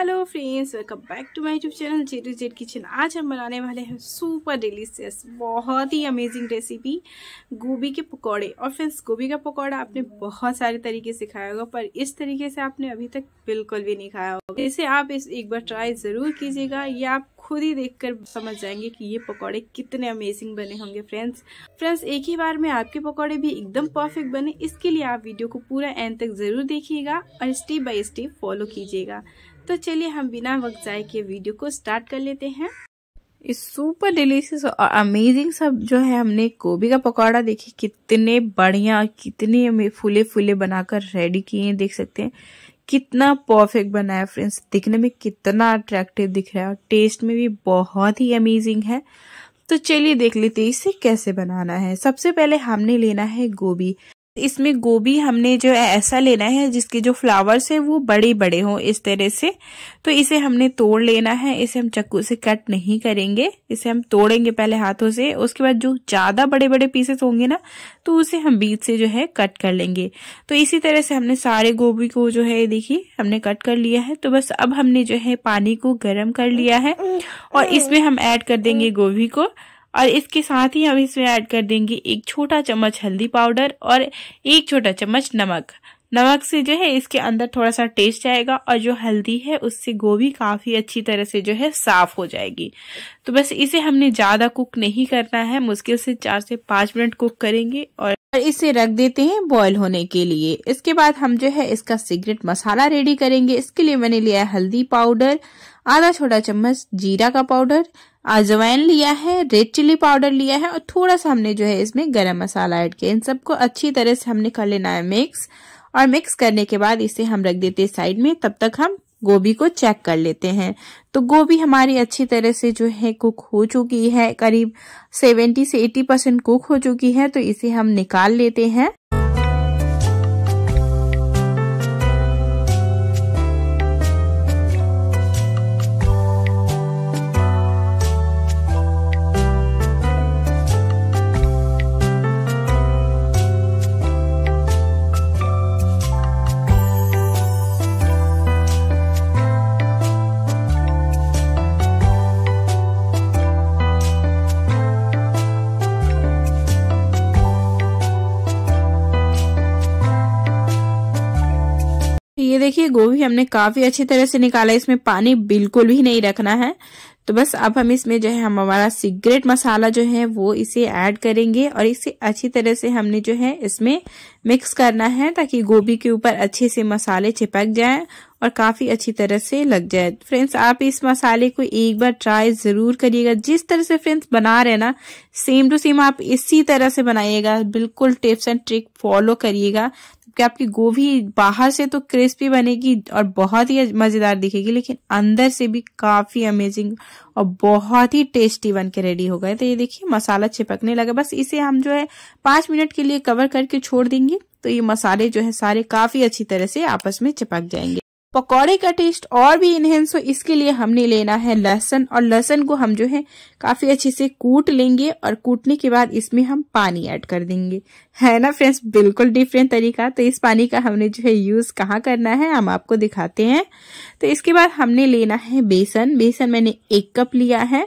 Hello friends welcome back to my YouTube channel J to Z kitchen आज हम बनाने वाले हैं सुपर डिलीशियस बहुत ही अमेजिंग रेसिपी गोभी के पकोड़े और फ्रेंड्स गोभी का पकोड़ा आपने बहुत सारे तरीके से खाया होगा पर इस तरीके से आपने अभी तक बिल्कुल भी नहीं खाया होगा तो इसे आप इस एक बार ट्राई ज़रूर कीजिएगा या आप खुद ही देख समझ जाएंगे कि ये पकौड़े कितने अमेजिंग बने होंगे फ्रेंड्स फ्रेंड्स एक ही बार में आपके पकौड़े भी एकदम परफेक्ट बने इसके लिए आप वीडियो को पूरा एंड तक जरूर देखिएगा और स्टेप बाई स्टेप फॉलो कीजिएगा तो चलिए हम बिना वक्त जाए के वीडियो को स्टार्ट कर लेते हैं इस सुपर डिलीशियस और अमेजिंग सब जो है हमने गोभी का पकौड़ा देखे कितने बढ़िया कितने हमें फूले फूले बनाकर रेडी किए हैं देख सकते हैं कितना परफेक्ट बनाया फ्रेंड्स दिखने में कितना अट्रैक्टिव दिख रहा है और टेस्ट में भी बहुत ही अमेजिंग है तो चलिए देख लेते हैं इसे कैसे बनाना है सबसे पहले हमने लेना है गोभी इसमें गोभी हमने जो है ऐसा लेना है जिसके जो फ्लावर्स है वो बड़े बड़े हों इस तरह से तो इसे हमने तोड़ लेना है इसे हम चक्कू से कट नहीं करेंगे इसे हम तोड़ेंगे पहले हाथों से उसके बाद जो ज़्यादा बड़े बड़े पीसेस होंगे ना तो उसे हम बीच से जो है कट कर लेंगे तो इसी तरह से हमने सारे गोभी को जो है देखिए हमने कट कर लिया है तो बस अब हमने जो है पानी को गर्म कर लिया है और इसमें हम ऐड कर देंगे गोभी को और इसके साथ ही हम इसमें ऐड कर देंगे एक छोटा चम्मच हल्दी पाउडर और एक छोटा चम्मच नमक नमक से जो है इसके अंदर थोड़ा सा टेस्ट आएगा और जो हल्दी है उससे गोभी काफ़ी अच्छी तरह से जो है साफ हो जाएगी तो बस इसे हमने ज़्यादा कुक नहीं करना है मुश्किल से चार से पांच मिनट कुक करेंगे और और इसे रख देते हैं बॉईल होने के लिए इसके बाद हम जो है इसका सीक्रेट मसाला रेडी करेंगे इसके लिए मैंने लिया है हल्दी पाउडर आधा छोटा चम्मच जीरा का पाउडर अजवाइन लिया है रेड चिली पाउडर लिया है और थोड़ा सा हमने जो है इसमें गरम मसाला ऐड किया इन सबको अच्छी तरह से हमने कर लेना है मिक्स और मिक्स करने के बाद इसे हम रख देते हैं साइड में तब तक हम गोभी को चेक कर लेते हैं तो गोभी हमारी अच्छी तरह से जो है कुक हो चुकी है करीब 70 से 80 परसेंट कुक हो चुकी है तो इसे हम निकाल लेते हैं गोभी हमने काफी अच्छी तरह से निकाला है इसमें पानी बिल्कुल भी नहीं रखना है तो बस अब हम इसमें जो है हम हमारा सिगरेट मसाला जो है वो इसे ऐड करेंगे और इसे अच्छी तरह से हमने जो है इसमें मिक्स करना है ताकि गोभी के ऊपर अच्छे से मसाले चिपक जाए और काफ़ी अच्छी तरह से लग जाए फ्रेंड्स आप इस मसाले को एक बार ट्राई ज़रूर करिएगा जिस तरह से फ्रेंड्स बना रहे ना सेम टू सेम आप इसी तरह से बनाइएगा बिल्कुल टिप्स एंड ट्रिक फॉलो करिएगा क्योंकि आपकी गोभी बाहर से तो क्रिस्पी बनेगी और बहुत ही मज़ेदार दिखेगी लेकिन अंदर से भी काफ़ी अमेजिंग और बहुत ही टेस्टी बन के रेडी हो गए तो ये देखिए मसाला चिपकने लगा बस इसे हम जो है पाँच मिनट के लिए कवर करके छोड़ देंगे डालेंगे तो ये मसाले जो है सारे काफी अच्छी तरह से आपस में चिपक जाएंगे पकौड़े का टेस्ट और भी इनहेंस हो इसके लिए हमने लेना है लहसन और लहसन को हम जो है काफी अच्छे से कूट लेंगे और कूटने के बाद इसमें हम पानी ऐड कर देंगे है ना फ्रेंड्स बिल्कुल डिफरेंट तरीका तो इस पानी का हमने जो है यूज कहाँ करना है हम आपको दिखाते हैं तो इसके बाद हमने लेना है बेसन बेसन मैंने एक कप लिया है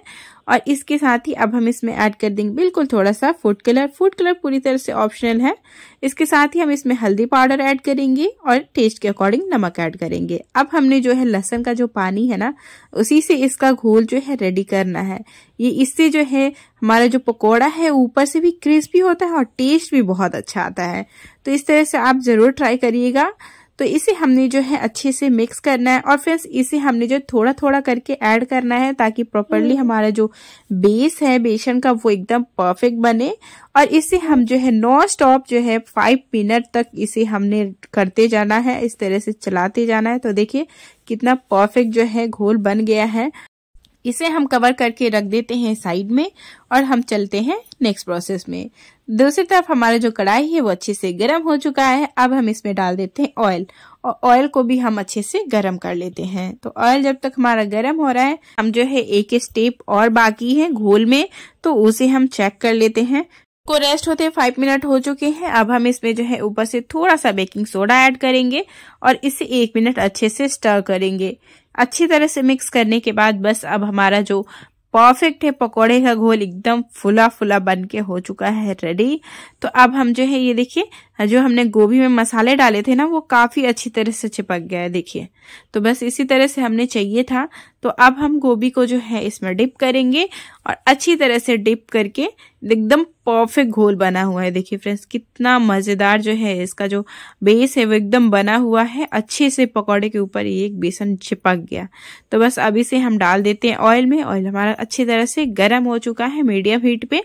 और इसके साथ ही अब हम इसमें ऐड कर देंगे बिल्कुल थोड़ा सा फूड कलर फूड कलर पूरी तरह से ऑप्शनल है इसके साथ ही हम इसमें हल्दी पाउडर ऐड करेंगे और टेस्ट के अकॉर्डिंग नमक ऐड करेंगे अब हमने जो है लहसन का जो पानी है ना उसी से इसका घोल जो है रेडी करना है ये इससे जो है हमारा जो पकौड़ा है ऊपर से भी क्रिस्पी होता है और टेस्ट भी बहुत अच्छा आता है तो इस तरह से आप ज़रूर ट्राई करिएगा तो इसे हमने जो है अच्छे से मिक्स करना है और फ्रेंड्स इसे हमने जो थोड़ा थोड़ा करके ऐड करना है ताकि प्रॉपरली हम्म। हमारा जो बेस है बेसन का वो एकदम परफेक्ट बने और इसे हम जो है नॉन स्टॉप जो है फाइव मिनट तक इसे हमने करते जाना है इस तरह से चलाते जाना है तो देखिए कितना परफेक्ट जो है घोल बन गया है इसे हम कवर करके रख देते हैं साइड में और हम चलते हैं नेक्स्ट प्रोसेस में दूसरी तरफ हमारा जो कढ़ाई है वो अच्छे से गर्म हो चुका है अब हम इसमें डाल देते हैं ऑयल और ऑयल को भी हम अच्छे से गर्म कर लेते हैं तो ऑयल जब तक हमारा गर्म हो रहा है हम जो है एक स्टेप और बाकी है घोल में तो उसे हम चेक कर लेते हैं को रेस्ट होते फाइव मिनट हो चुके हैं अब हम इसमें जो है ऊपर से थोड़ा सा बेकिंग सोडा ऐड करेंगे और इसे एक मिनट अच्छे से स्टर करेंगे अच्छी तरह से मिक्स करने के बाद बस अब हमारा जो परफेक्ट है पकोड़े का घोल एकदम फुला फुला बन के हो चुका है रेडी तो अब हम जो है ये देखिए जो हमने गोभी में मसाले डाले थे ना वो काफ़ी अच्छी तरह से चिपक गया है देखिए तो बस इसी तरह से हमने चाहिए था तो अब हम गोभी को जो है इसमें डिप करेंगे और अच्छी तरह से डिप करके एकदम परफेक्ट घोल बना हुआ है देखिए फ्रेंड्स कितना मज़ेदार जो है इसका जो बेस है वो एकदम बना हुआ है अच्छे से पकौड़े के ऊपर ये एक बेसन चिपक गया तो बस अब इसे हम डाल देते हैं ऑयल में ऑयल हमारा अच्छी तरह से गर्म हो चुका है मीडियम हीट पे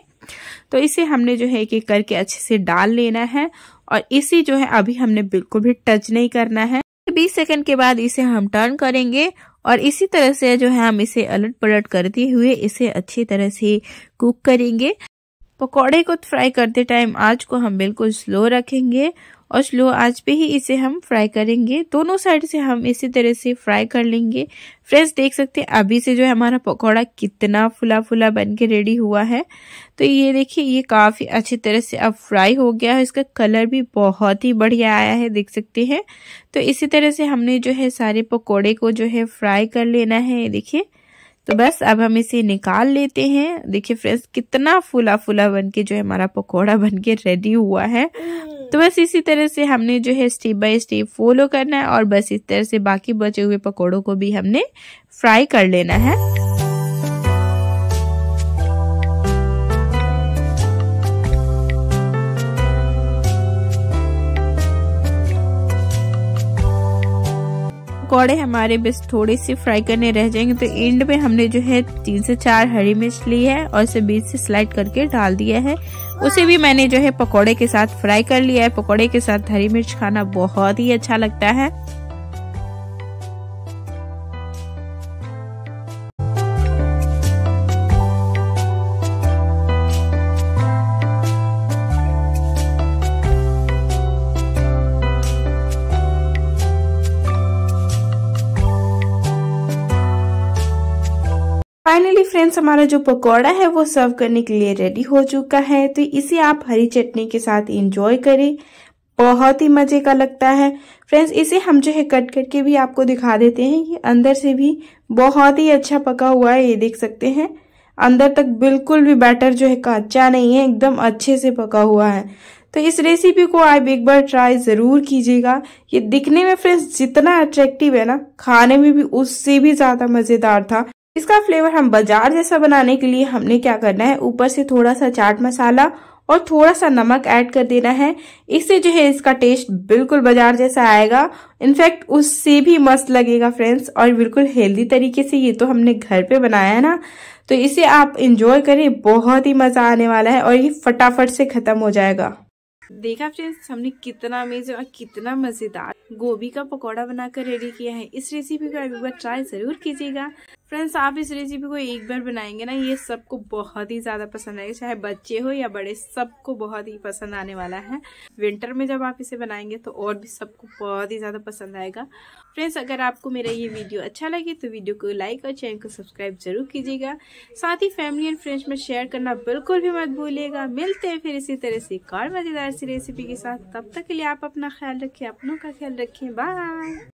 तो इसे हमने जो है एक एक करके अच्छे से डाल लेना है और इसे जो है अभी हमने बिल्कुल भी टच नहीं करना है 20 सेकंड के बाद इसे हम टर्न करेंगे और इसी तरह से जो है हम इसे अलट पलट करते हुए इसे अच्छी तरह से कुक करेंगे पकौड़े को फ्राई करते टाइम आज को हम बिल्कुल स्लो रखेंगे और स्लो आज पे ही इसे हम फ्राई करेंगे दोनों साइड से हम इसी तरह से फ्राई कर लेंगे फ्रेंड्स देख सकते हैं अभी से जो है हमारा पकौड़ा कितना फुला फुला बन के रेडी हुआ है तो ये देखिए ये काफ़ी अच्छी तरह से अब फ्राई हो गया है इसका कलर भी बहुत ही बढ़िया आया है देख सकते हैं तो इसी तरह से हमने जो है सारे पकौड़े को जो है फ्राई कर लेना है देखिए तो बस अब हम इसे निकाल लेते हैं देखिए फ्रेंड्स कितना फुला फुला बन के जो है हमारा पकौड़ा बन के रेडी हुआ है हम्म। तो बस इसी तरह से हमने जो है स्टेप बाय स्टेप फॉलो करना है और बस इस तरह से बाकी बचे हुए पकौड़ों को भी हमने फ्राई कर लेना है पकौड़े हमारे बस थोड़े से फ्राई करने रह जाएंगे तो एंड में हमने जो है तीन से चार हरी मिर्च ली है और इसे बीच से स्लाइड करके डाल दिया है उसे भी मैंने जो है पकौड़े के साथ फ्राई कर लिया है पकौड़े के साथ हरी मिर्च खाना बहुत ही अच्छा लगता है फ्रेंड्स हमारा जो पकौड़ा है वो सर्व करने के लिए रेडी हो चुका है तो इसे आप हरी चटनी के साथ इंजॉय करें बहुत ही मजे का लगता है फ्रेंड्स इसे हम जो है कट करके भी आपको दिखा देते हैं ये अंदर से भी बहुत ही अच्छा पका हुआ है ये देख सकते हैं अंदर तक बिल्कुल भी बैटर जो है कच्चा नहीं है एकदम अच्छे से पका हुआ है तो इस रेसिपी को आप एक बार ट्राई ज़रूर कीजिएगा ये दिखने में फ्रेंड्स जितना अट्रैक्टिव है ना खाने में भी उससे भी ज़्यादा मज़ेदार था इसका फ्लेवर हम बाजार जैसा बनाने के लिए हमने क्या करना है ऊपर से थोड़ा सा चाट मसाला और थोड़ा सा नमक ऐड कर देना है इससे जो है इसका टेस्ट बिल्कुल बाजार जैसा आएगा इनफैक्ट उससे भी मस्त लगेगा फ्रेंड्स और बिल्कुल हेल्दी तरीके से ये तो हमने घर पे बनाया है ना तो इसे आप इंजॉय करें बहुत ही मज़ा आने वाला है और ये फटाफट से ख़त्म हो जाएगा देखा फ्रेंड्स हमने कितना अमेजिंग और कितना मज़ेदार गोभी का पकौड़ा बनाकर रेडी किया है इस रेसिपी को एक बार ट्राई ज़रूर कीजिएगा फ्रेंड्स आप इस रेसिपी को एक बार बनाएंगे ना ये सबको बहुत ही ज़्यादा पसंद आएगा चाहे बच्चे हो या बड़े सबको बहुत ही पसंद आने वाला है विंटर में जब आप इसे बनाएंगे तो और भी सबको बहुत ही ज़्यादा पसंद आएगा फ्रेंड्स अगर आपको मेरा ये वीडियो अच्छा लगे तो वीडियो को लाइक और चैनल को सब्सक्राइब जरूर कीजिएगा साथ ही फैमिली एंड फ्रेंड्स में शेयर करना बिल्कुल भी मत भूलिएगा मिलते हैं फिर इसी तरह से एक और मज़ेदार सी रेसिपी के साथ तब तक के लिए आप अपना ख्याल रखें अपनों का ख्याल रखें बाय